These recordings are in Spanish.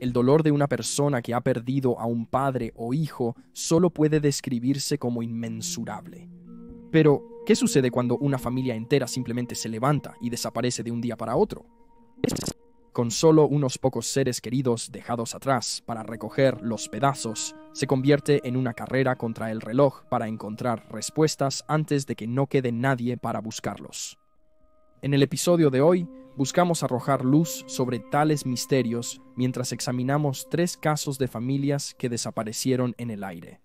El dolor de una persona que ha perdido a un padre o hijo solo puede describirse como inmensurable. Pero, ¿qué sucede cuando una familia entera simplemente se levanta y desaparece de un día para otro? Con solo unos pocos seres queridos dejados atrás para recoger los pedazos, se convierte en una carrera contra el reloj para encontrar respuestas antes de que no quede nadie para buscarlos. En el episodio de hoy, buscamos arrojar luz sobre tales misterios mientras examinamos tres casos de familias que desaparecieron en el aire.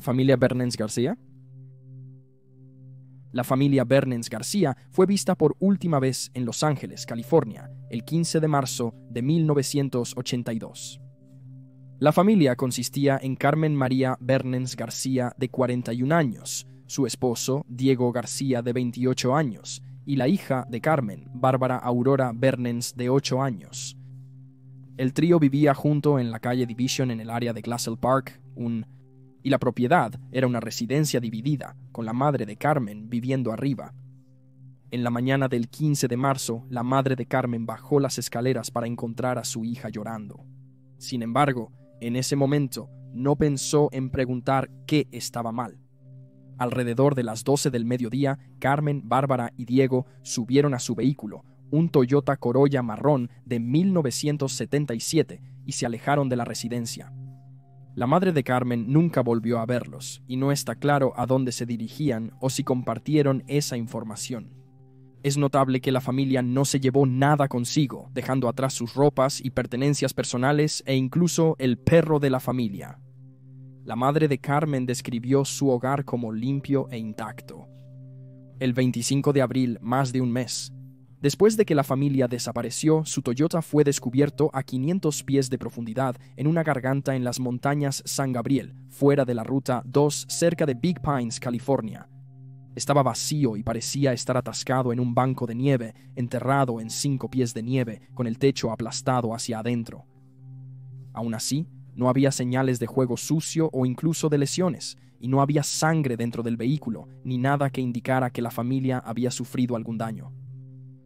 familia Bernens García? La familia Bernens García fue vista por última vez en Los Ángeles, California, el 15 de marzo de 1982. La familia consistía en Carmen María Bernens García, de 41 años, su esposo, Diego García, de 28 años, y la hija de Carmen, Bárbara Aurora Bernens, de 8 años. El trío vivía junto en la calle Division en el área de Glassell Park, un y la propiedad era una residencia dividida, con la madre de Carmen viviendo arriba. En la mañana del 15 de marzo, la madre de Carmen bajó las escaleras para encontrar a su hija llorando. Sin embargo, en ese momento no pensó en preguntar qué estaba mal. Alrededor de las 12 del mediodía, Carmen, Bárbara y Diego subieron a su vehículo, un Toyota Corolla marrón de 1977, y se alejaron de la residencia. La madre de Carmen nunca volvió a verlos y no está claro a dónde se dirigían o si compartieron esa información. Es notable que la familia no se llevó nada consigo, dejando atrás sus ropas y pertenencias personales e incluso el perro de la familia. La madre de Carmen describió su hogar como limpio e intacto. El 25 de abril, más de un mes, Después de que la familia desapareció, su Toyota fue descubierto a 500 pies de profundidad en una garganta en las montañas San Gabriel, fuera de la Ruta 2, cerca de Big Pines, California. Estaba vacío y parecía estar atascado en un banco de nieve, enterrado en cinco pies de nieve, con el techo aplastado hacia adentro. Aún así, no había señales de juego sucio o incluso de lesiones, y no había sangre dentro del vehículo, ni nada que indicara que la familia había sufrido algún daño.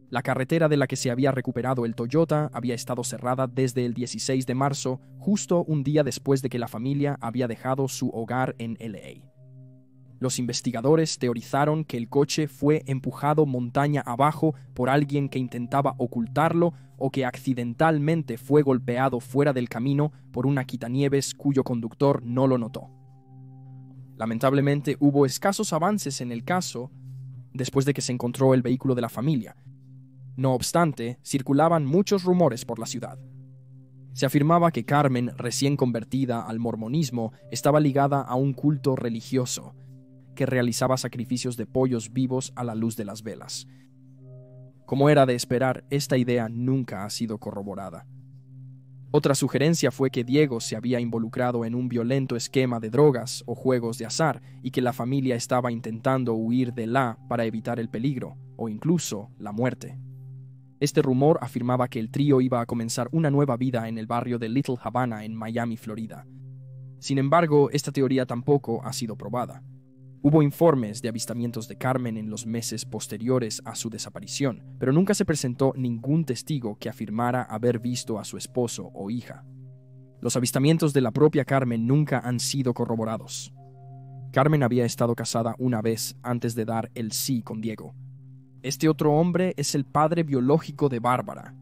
La carretera de la que se había recuperado el Toyota había estado cerrada desde el 16 de marzo, justo un día después de que la familia había dejado su hogar en LA. Los investigadores teorizaron que el coche fue empujado montaña abajo por alguien que intentaba ocultarlo o que accidentalmente fue golpeado fuera del camino por una quitanieves cuyo conductor no lo notó. Lamentablemente hubo escasos avances en el caso después de que se encontró el vehículo de la familia, no obstante, circulaban muchos rumores por la ciudad. Se afirmaba que Carmen, recién convertida al mormonismo, estaba ligada a un culto religioso, que realizaba sacrificios de pollos vivos a la luz de las velas. Como era de esperar, esta idea nunca ha sido corroborada. Otra sugerencia fue que Diego se había involucrado en un violento esquema de drogas o juegos de azar y que la familia estaba intentando huir de la para evitar el peligro o incluso la muerte. Este rumor afirmaba que el trío iba a comenzar una nueva vida en el barrio de Little Havana en Miami, Florida. Sin embargo, esta teoría tampoco ha sido probada. Hubo informes de avistamientos de Carmen en los meses posteriores a su desaparición, pero nunca se presentó ningún testigo que afirmara haber visto a su esposo o hija. Los avistamientos de la propia Carmen nunca han sido corroborados. Carmen había estado casada una vez antes de dar el sí con Diego, este otro hombre es el padre biológico de Bárbara.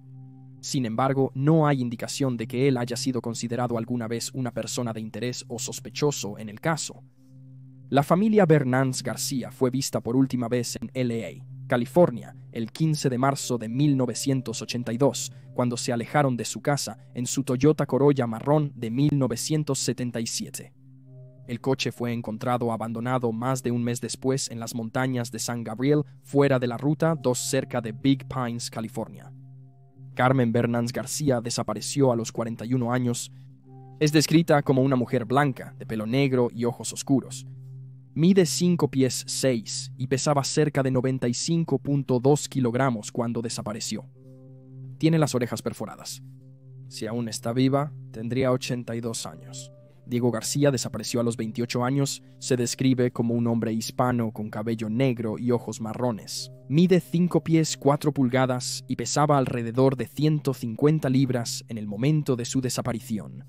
Sin embargo, no hay indicación de que él haya sido considerado alguna vez una persona de interés o sospechoso en el caso. La familia Bernanz García fue vista por última vez en LA, California, el 15 de marzo de 1982, cuando se alejaron de su casa en su Toyota Corolla marrón de 1977. El coche fue encontrado abandonado más de un mes después en las montañas de San Gabriel, fuera de la Ruta 2 cerca de Big Pines, California. Carmen Bernans García desapareció a los 41 años. Es descrita como una mujer blanca, de pelo negro y ojos oscuros. Mide 5 pies 6 y pesaba cerca de 95.2 kilogramos cuando desapareció. Tiene las orejas perforadas. Si aún está viva, tendría 82 años. Diego García desapareció a los 28 años, se describe como un hombre hispano con cabello negro y ojos marrones. Mide 5 pies 4 pulgadas y pesaba alrededor de 150 libras en el momento de su desaparición.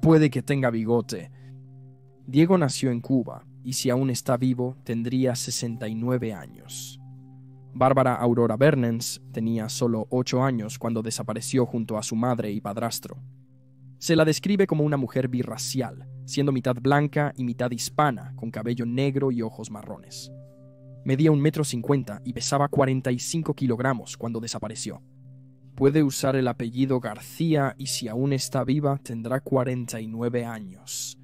Puede que tenga bigote. Diego nació en Cuba y si aún está vivo tendría 69 años. Bárbara Aurora Bernens tenía solo 8 años cuando desapareció junto a su madre y padrastro. Se la describe como una mujer birracial, siendo mitad blanca y mitad hispana, con cabello negro y ojos marrones. Medía un metro cincuenta y pesaba 45 kilogramos cuando desapareció. Puede usar el apellido García y si aún está viva tendrá 49 años.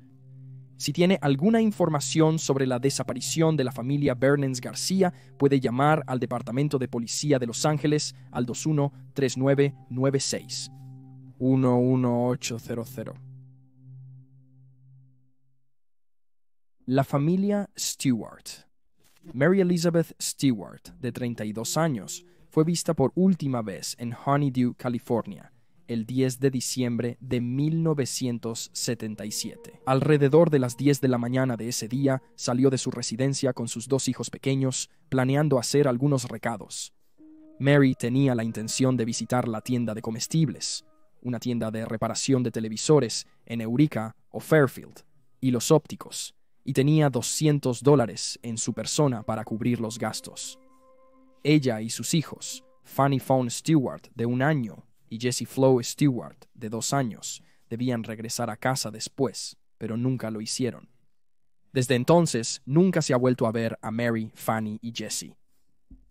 Si tiene alguna información sobre la desaparición de la familia Bernens García, puede llamar al Departamento de Policía de Los Ángeles al 213996. 11800. La familia Stewart. Mary Elizabeth Stewart, de 32 años, fue vista por última vez en Honeydew, California, el 10 de diciembre de 1977. Alrededor de las 10 de la mañana de ese día, salió de su residencia con sus dos hijos pequeños, planeando hacer algunos recados. Mary tenía la intención de visitar la tienda de comestibles, una tienda de reparación de televisores en Eureka o Fairfield, y los ópticos, y tenía 200 dólares en su persona para cubrir los gastos. Ella y sus hijos, Fanny Fawn Stewart, de un año, y Jesse Flo Stewart, de dos años, debían regresar a casa después, pero nunca lo hicieron. Desde entonces, nunca se ha vuelto a ver a Mary, Fanny y Jesse,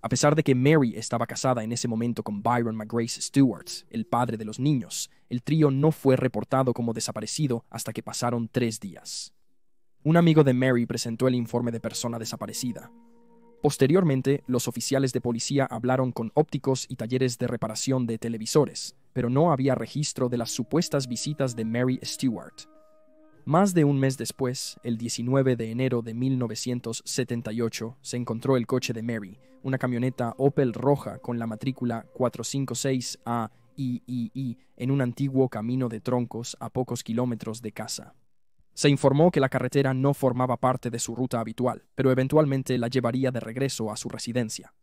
a pesar de que Mary estaba casada en ese momento con Byron McGrace Stewart, el padre de los niños, el trío no fue reportado como desaparecido hasta que pasaron tres días. Un amigo de Mary presentó el informe de persona desaparecida. Posteriormente, los oficiales de policía hablaron con ópticos y talleres de reparación de televisores, pero no había registro de las supuestas visitas de Mary Stewart. Más de un mes después, el 19 de enero de 1978, se encontró el coche de Mary, una camioneta Opel roja con la matrícula 456AIII, en un antiguo camino de troncos a pocos kilómetros de casa. Se informó que la carretera no formaba parte de su ruta habitual, pero eventualmente la llevaría de regreso a su residencia.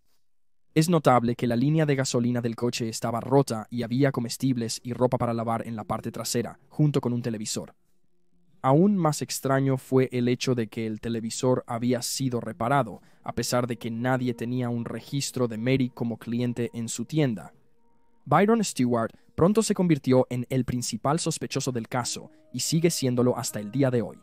Es notable que la línea de gasolina del coche estaba rota y había comestibles y ropa para lavar en la parte trasera, junto con un televisor. Aún más extraño fue el hecho de que el televisor había sido reparado, a pesar de que nadie tenía un registro de Mary como cliente en su tienda. Byron Stewart pronto se convirtió en el principal sospechoso del caso y sigue siéndolo hasta el día de hoy.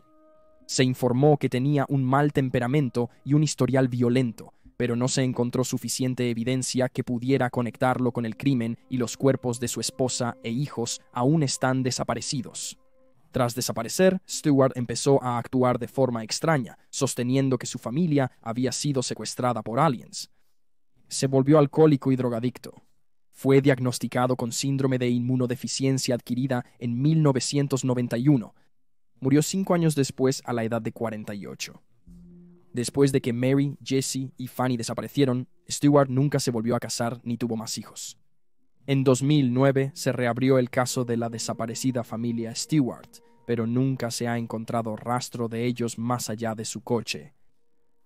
Se informó que tenía un mal temperamento y un historial violento, pero no se encontró suficiente evidencia que pudiera conectarlo con el crimen y los cuerpos de su esposa e hijos aún están desaparecidos. Tras desaparecer, Stewart empezó a actuar de forma extraña, sosteniendo que su familia había sido secuestrada por aliens. Se volvió alcohólico y drogadicto. Fue diagnosticado con síndrome de inmunodeficiencia adquirida en 1991. Murió cinco años después a la edad de 48. Después de que Mary, Jesse y Fanny desaparecieron, Stewart nunca se volvió a casar ni tuvo más hijos. En 2009 se reabrió el caso de la desaparecida familia Stewart, pero nunca se ha encontrado rastro de ellos más allá de su coche.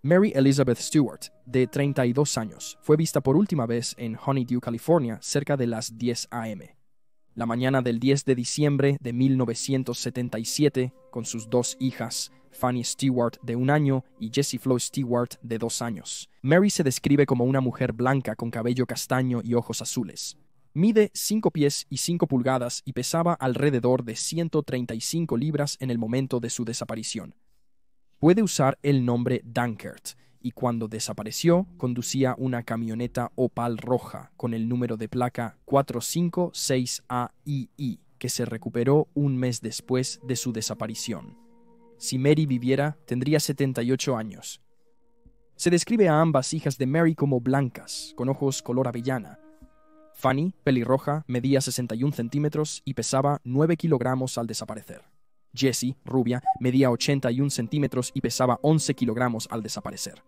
Mary Elizabeth Stewart, de 32 años, fue vista por última vez en Honeydew, California, cerca de las 10 a.m. La mañana del 10 de diciembre de 1977, con sus dos hijas, Fanny Stewart de un año y Jessie Flo Stewart de dos años. Mary se describe como una mujer blanca con cabello castaño y ojos azules. Mide 5 pies y 5 pulgadas y pesaba alrededor de 135 libras en el momento de su desaparición. Puede usar el nombre Dunkert y cuando desapareció conducía una camioneta opal roja con el número de placa 456AII, que se recuperó un mes después de su desaparición. Si Mary viviera, tendría 78 años. Se describe a ambas hijas de Mary como blancas, con ojos color avellana, Fanny, pelirroja, medía 61 centímetros y pesaba 9 kilogramos al desaparecer. Jessie, rubia, medía 81 centímetros y pesaba 11 kilogramos al desaparecer.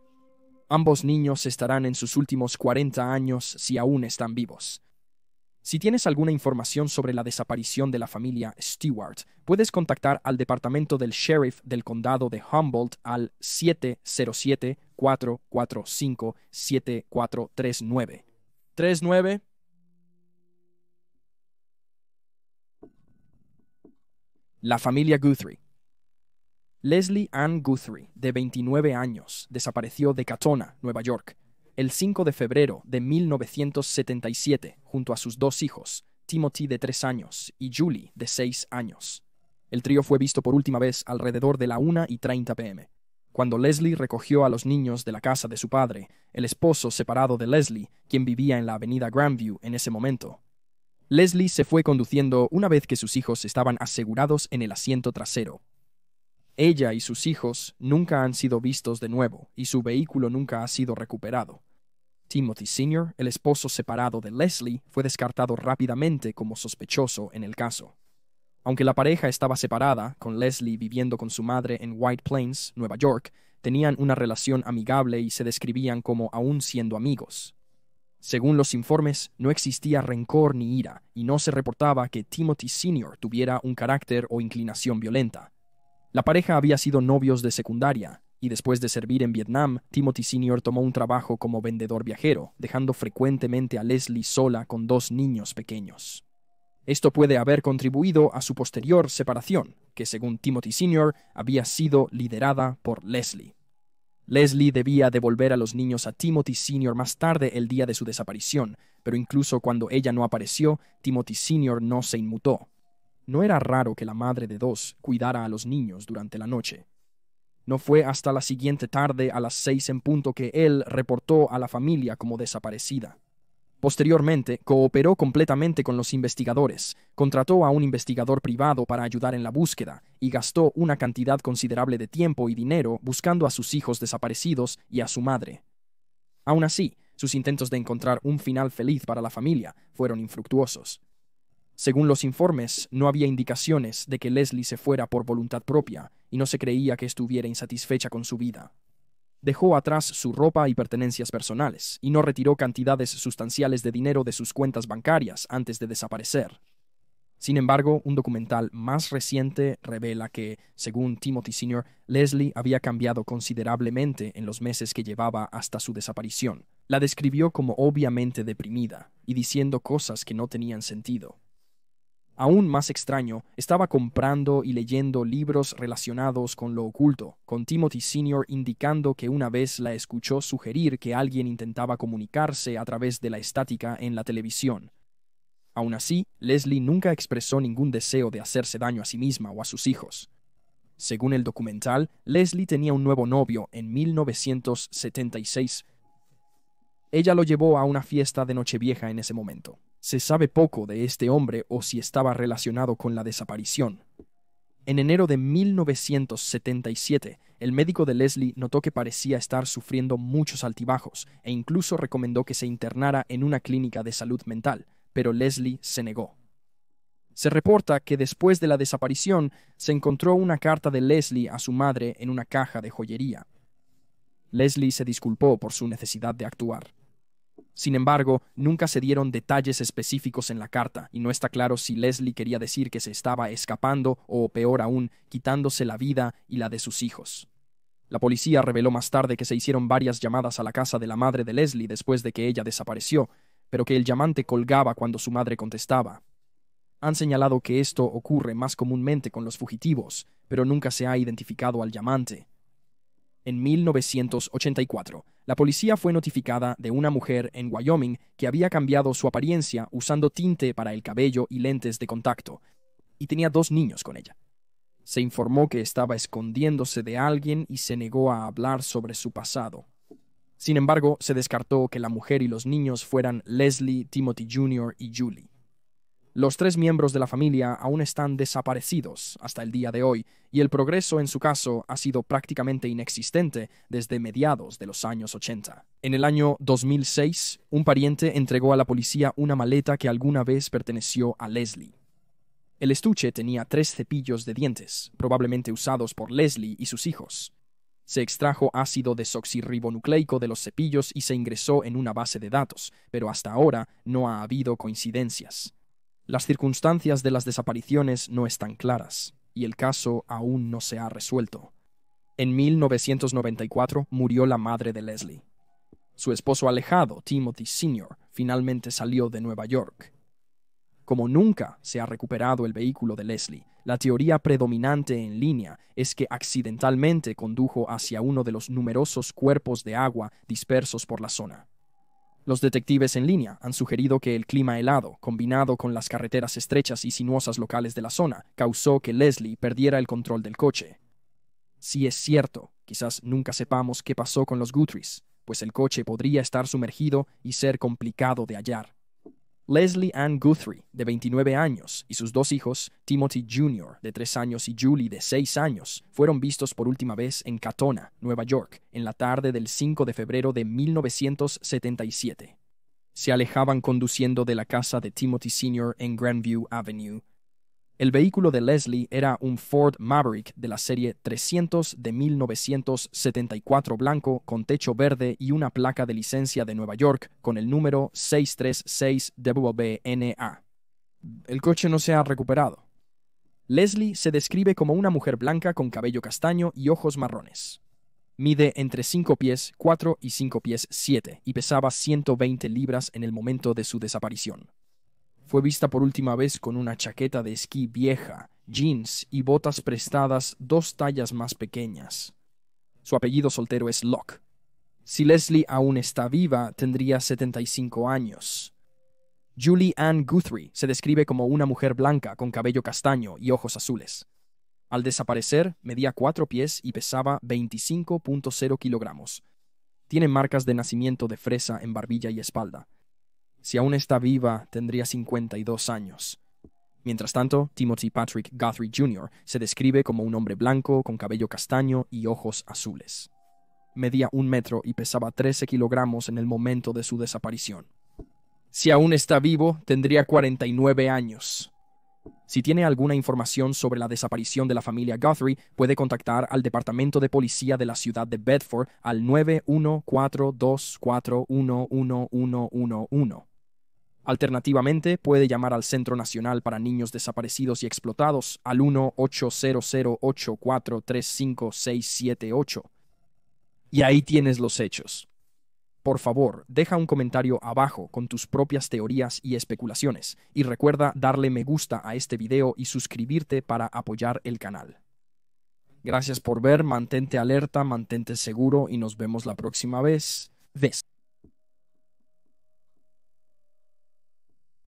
Ambos niños estarán en sus últimos 40 años si aún están vivos. Si tienes alguna información sobre la desaparición de la familia Stewart, puedes contactar al departamento del sheriff del condado de Humboldt al 707-445-7439. 39 La familia Guthrie. Leslie Ann Guthrie, de 29 años, desapareció de Catona, Nueva York, el 5 de febrero de 1977 junto a sus dos hijos, Timothy de 3 años y Julie de 6 años. El trío fue visto por última vez alrededor de la 1 y 30 pm. Cuando Leslie recogió a los niños de la casa de su padre, el esposo separado de Leslie, quien vivía en la avenida Grandview en ese momento, Leslie se fue conduciendo una vez que sus hijos estaban asegurados en el asiento trasero. Ella y sus hijos nunca han sido vistos de nuevo y su vehículo nunca ha sido recuperado. Timothy Sr., el esposo separado de Leslie, fue descartado rápidamente como sospechoso en el caso. Aunque la pareja estaba separada, con Leslie viviendo con su madre en White Plains, Nueva York, tenían una relación amigable y se describían como aún siendo amigos. Según los informes, no existía rencor ni ira, y no se reportaba que Timothy Sr. tuviera un carácter o inclinación violenta. La pareja había sido novios de secundaria, y después de servir en Vietnam, Timothy Sr. tomó un trabajo como vendedor viajero, dejando frecuentemente a Leslie sola con dos niños pequeños. Esto puede haber contribuido a su posterior separación, que según Timothy Sr. había sido liderada por Leslie. Leslie debía devolver a los niños a Timothy Sr. más tarde el día de su desaparición, pero incluso cuando ella no apareció, Timothy Sr. no se inmutó. No era raro que la madre de dos cuidara a los niños durante la noche. No fue hasta la siguiente tarde a las seis en punto que él reportó a la familia como desaparecida. Posteriormente, cooperó completamente con los investigadores, contrató a un investigador privado para ayudar en la búsqueda y gastó una cantidad considerable de tiempo y dinero buscando a sus hijos desaparecidos y a su madre. Aún así, sus intentos de encontrar un final feliz para la familia fueron infructuosos. Según los informes, no había indicaciones de que Leslie se fuera por voluntad propia y no se creía que estuviera insatisfecha con su vida. Dejó atrás su ropa y pertenencias personales, y no retiró cantidades sustanciales de dinero de sus cuentas bancarias antes de desaparecer. Sin embargo, un documental más reciente revela que, según Timothy Sr., Leslie había cambiado considerablemente en los meses que llevaba hasta su desaparición. La describió como obviamente deprimida y diciendo cosas que no tenían sentido aún más extraño, estaba comprando y leyendo libros relacionados con lo oculto, con Timothy Sr. indicando que una vez la escuchó sugerir que alguien intentaba comunicarse a través de la estática en la televisión. Aún así, Leslie nunca expresó ningún deseo de hacerse daño a sí misma o a sus hijos. Según el documental, Leslie tenía un nuevo novio en 1976. Ella lo llevó a una fiesta de Nochevieja en ese momento. Se sabe poco de este hombre o si estaba relacionado con la desaparición. En enero de 1977, el médico de Leslie notó que parecía estar sufriendo muchos altibajos e incluso recomendó que se internara en una clínica de salud mental, pero Leslie se negó. Se reporta que después de la desaparición se encontró una carta de Leslie a su madre en una caja de joyería. Leslie se disculpó por su necesidad de actuar. Sin embargo, nunca se dieron detalles específicos en la carta, y no está claro si Leslie quería decir que se estaba escapando o, peor aún, quitándose la vida y la de sus hijos. La policía reveló más tarde que se hicieron varias llamadas a la casa de la madre de Leslie después de que ella desapareció, pero que el llamante colgaba cuando su madre contestaba. Han señalado que esto ocurre más comúnmente con los fugitivos, pero nunca se ha identificado al llamante. En 1984, la policía fue notificada de una mujer en Wyoming que había cambiado su apariencia usando tinte para el cabello y lentes de contacto, y tenía dos niños con ella. Se informó que estaba escondiéndose de alguien y se negó a hablar sobre su pasado. Sin embargo, se descartó que la mujer y los niños fueran Leslie, Timothy Jr. y Julie. Los tres miembros de la familia aún están desaparecidos hasta el día de hoy, y el progreso en su caso ha sido prácticamente inexistente desde mediados de los años 80. En el año 2006, un pariente entregó a la policía una maleta que alguna vez perteneció a Leslie. El estuche tenía tres cepillos de dientes, probablemente usados por Leslie y sus hijos. Se extrajo ácido desoxirribonucleico de los cepillos y se ingresó en una base de datos, pero hasta ahora no ha habido coincidencias. Las circunstancias de las desapariciones no están claras, y el caso aún no se ha resuelto. En 1994 murió la madre de Leslie. Su esposo alejado, Timothy Sr., finalmente salió de Nueva York. Como nunca se ha recuperado el vehículo de Leslie, la teoría predominante en línea es que accidentalmente condujo hacia uno de los numerosos cuerpos de agua dispersos por la zona. Los detectives en línea han sugerido que el clima helado, combinado con las carreteras estrechas y sinuosas locales de la zona, causó que Leslie perdiera el control del coche. Si es cierto, quizás nunca sepamos qué pasó con los Guthries, pues el coche podría estar sumergido y ser complicado de hallar. Leslie Ann Guthrie, de 29 años, y sus dos hijos, Timothy Jr., de 3 años, y Julie, de 6 años, fueron vistos por última vez en Catona, Nueva York, en la tarde del 5 de febrero de 1977. Se alejaban conduciendo de la casa de Timothy Sr. en Grandview Avenue, el vehículo de Leslie era un Ford Maverick de la serie 300 de 1974 blanco con techo verde y una placa de licencia de Nueva York con el número 636WBNA. El coche no se ha recuperado. Leslie se describe como una mujer blanca con cabello castaño y ojos marrones. Mide entre 5 pies 4 y 5 pies 7 y pesaba 120 libras en el momento de su desaparición. Fue vista por última vez con una chaqueta de esquí vieja, jeans y botas prestadas dos tallas más pequeñas. Su apellido soltero es Locke. Si Leslie aún está viva, tendría 75 años. Julie Ann Guthrie se describe como una mujer blanca con cabello castaño y ojos azules. Al desaparecer, medía cuatro pies y pesaba 25.0 kilogramos. Tiene marcas de nacimiento de fresa en barbilla y espalda. Si aún está viva, tendría 52 años. Mientras tanto, Timothy Patrick Guthrie Jr. se describe como un hombre blanco con cabello castaño y ojos azules. Medía un metro y pesaba 13 kilogramos en el momento de su desaparición. Si aún está vivo, tendría 49 años. Si tiene alguna información sobre la desaparición de la familia Guthrie, puede contactar al Departamento de Policía de la ciudad de Bedford al 91424111111. Alternativamente, puede llamar al Centro Nacional para Niños Desaparecidos y Explotados al 1 800 Y ahí tienes los hechos. Por favor, deja un comentario abajo con tus propias teorías y especulaciones, y recuerda darle me gusta a este video y suscribirte para apoyar el canal. Gracias por ver, mantente alerta, mantente seguro y nos vemos la próxima vez.